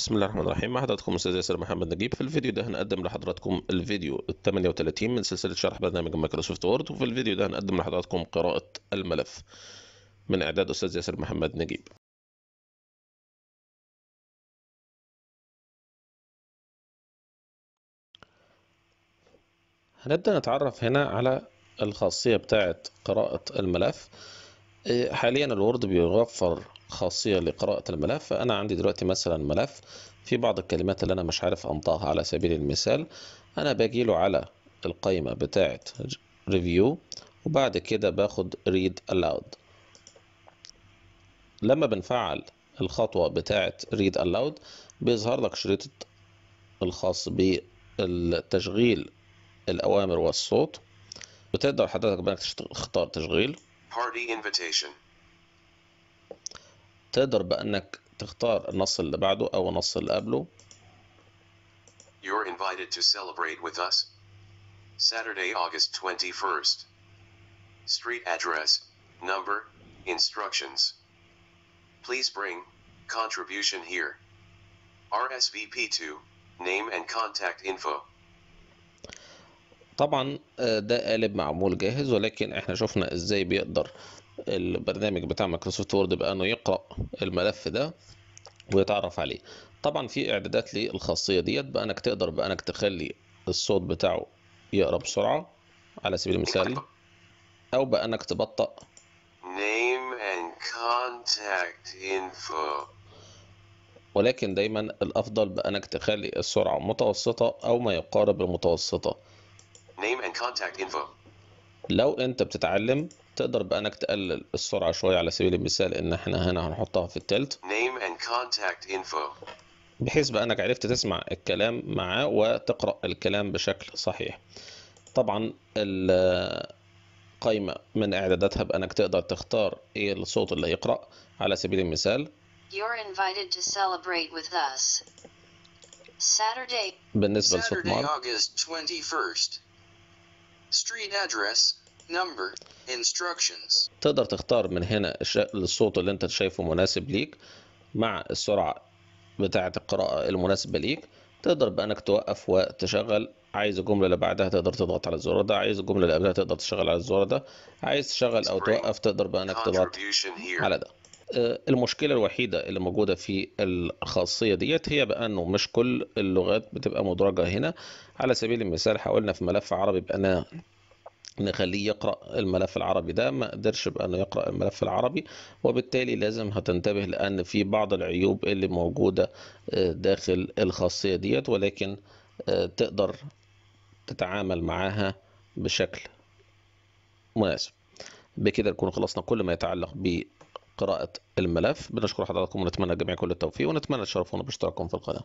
بسم الله الرحمن الرحيم مع حضراتكم الاستاذ ياسر محمد نجيب في الفيديو ده هنقدم لحضراتكم الفيديو ال 38 من سلسله شرح برنامج مايكروسوفت وورد وفي الفيديو ده هنقدم لحضراتكم قراءه الملف من اعداد استاذ ياسر محمد نجيب هنبدا نتعرف هنا على الخاصيه بتاعه قراءه الملف إيه، حاليا الوورد بيوفر خاصية لقراءة الملف فأنا عندي دلوقتي مثلا ملف في بعض الكلمات اللي أنا مش عارف أنطقها على سبيل المثال أنا له على القائمة بتاعة ريفيو وبعد كده باخد ريد aloud لما بنفعل الخطوة بتاعة ريد aloud بيظهر لك شريط الخاص بالتشغيل الأوامر والصوت وتقدر حضرتك بأنك تختار تشغيل party invitation تقدر بأنك تختار النص اللي بعده او النص اللي قبله You're invited to celebrate with us Saturday August 21st Street address number instructions Please bring contribution here RSVP to name and contact info طبعا آه، ده قالب معمول جاهز ولكن احنا شفنا ازاي بيقدر البرنامج بتاع مايكروسوفت وورد بانه يقرا الملف ده ويتعرف عليه طبعا في اعدادات للخاصيه ديت بانك تقدر بانك تخلي الصوت بتاعه يقرا بسرعه على سبيل المثال او بانك تبطئ name and contact info ولكن دايما الافضل بانك تخلي السرعه متوسطه او ما يقارب المتوسطه name and contact info لو انت بتتعلم تقدر بقى انك تقلل السرعه شويه على سبيل المثال ان احنا هنا هنحطها في التلت name and contact info بحيث بقى انك عرفت تسمع الكلام معاه وتقرا الكلام بشكل صحيح طبعا القايمه من اعداداتها بانك تقدر تختار ايه الصوت اللي هيقرا على سبيل المثال You're invited to celebrate with us. Saturday. بالنسبة لصوت مارك August 21st. street address number instructions تقدر تختار من هنا الصوت اللي انت شايفه مناسب ليك مع السرعة بتاعة القراءة المناسبة ليك تقدر بأنك توقف وتشغل عايز الجملة اللي بعدها تقدر تضغط على الزرار ده عايز الجملة اللي قبلها تقدر تشغل على الزرار ده عايز تشغل أو توقف تقدر بأنك تضغط على ده آه، المشكله الوحيده اللي موجوده في الخاصيه ديت هي بانه مش كل اللغات بتبقى مدرجه هنا على سبيل المثال حاولنا في ملف عربي بان نخليه يقرأ الملف العربي ده ما قدرش بقى انه يقرأ الملف العربي وبالتالي لازم هتنتبه لأن في بعض العيوب اللي موجودة آه، داخل الخاصية ديت ولكن آه، تقدر تتعامل معاها بشكل مناسب بكده نكون خلصنا كل ما يتعلق ب قراءة الملف بنشكر حضراتكم ونتمنى جميع كل التوفيق ونتمنى تشرفونا باشتراككم في القناة